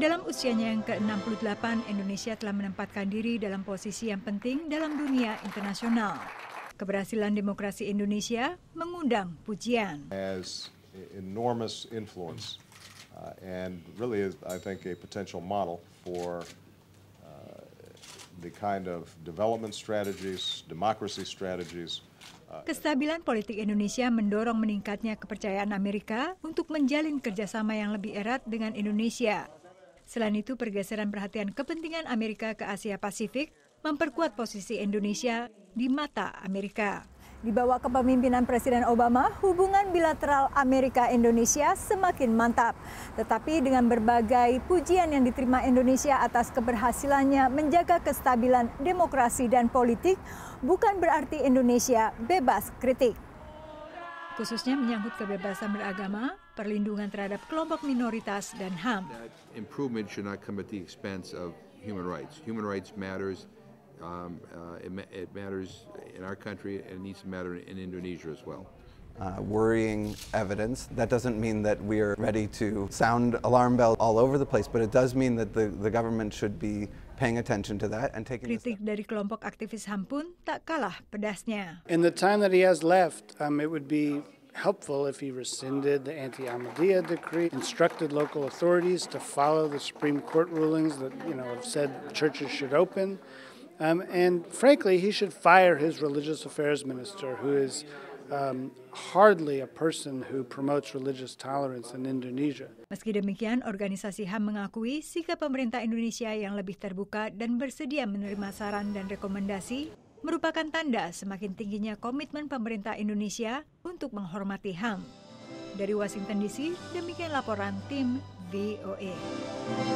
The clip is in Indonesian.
Dalam usianya yang ke-68, Indonesia telah menempatkan diri dalam posisi yang penting dalam dunia internasional. Keberhasilan demokrasi Indonesia mengundang pujian. As enormous influence uh, and really is, I think a potential model for uh, the kind of development strategies, democracy strategies uh, Kestabilan politik Indonesia mendorong meningkatnya kepercayaan Amerika untuk menjalin kerjasama yang lebih erat dengan Indonesia Selain itu, pergeseran perhatian kepentingan Amerika ke Asia Pasifik memperkuat posisi Indonesia di mata Amerika. Di bawah kepemimpinan Presiden Obama, hubungan bilateral Amerika-Indonesia semakin mantap. Tetapi dengan berbagai pujian yang diterima Indonesia atas keberhasilannya menjaga kestabilan demokrasi dan politik, bukan berarti Indonesia bebas kritik. Khususnya menyangkut kebebasan beragama, perlindungan terhadap kelompok minoritas dan HAM. Improvement should not come at the expense of human rights. Human rights matters. Um, uh, it, ma it, matters in our country and it needs to matter in Indonesia as well. Uh, worrying evidence. That doesn't mean that we are ready to sound alarm bells all over the place, but it does mean that the, the government should be paying attention to that and taking Kritik dari kelompok aktivis HAM pun tak kalah pedasnya. In the time that he has left, um, it would be helpful if he rescinded the anti Ahmadiyya decree, instructed local authorities to follow the Supreme Court rulings that you know have said churches should open. Um, and frankly, he should fire his religious affairs minister, who is um, hardly a person who promotes religious tolerance in Indonesia. Meski demikian, organisasi HAM mengakui sikap pemerintah Indonesia yang lebih terbuka dan bersedia menerima saran dan rekomendasi merupakan tanda semakin tingginya komitmen pemerintah Indonesia untuk menghormati HAM. Dari Washington DC, demikian laporan tim VOA.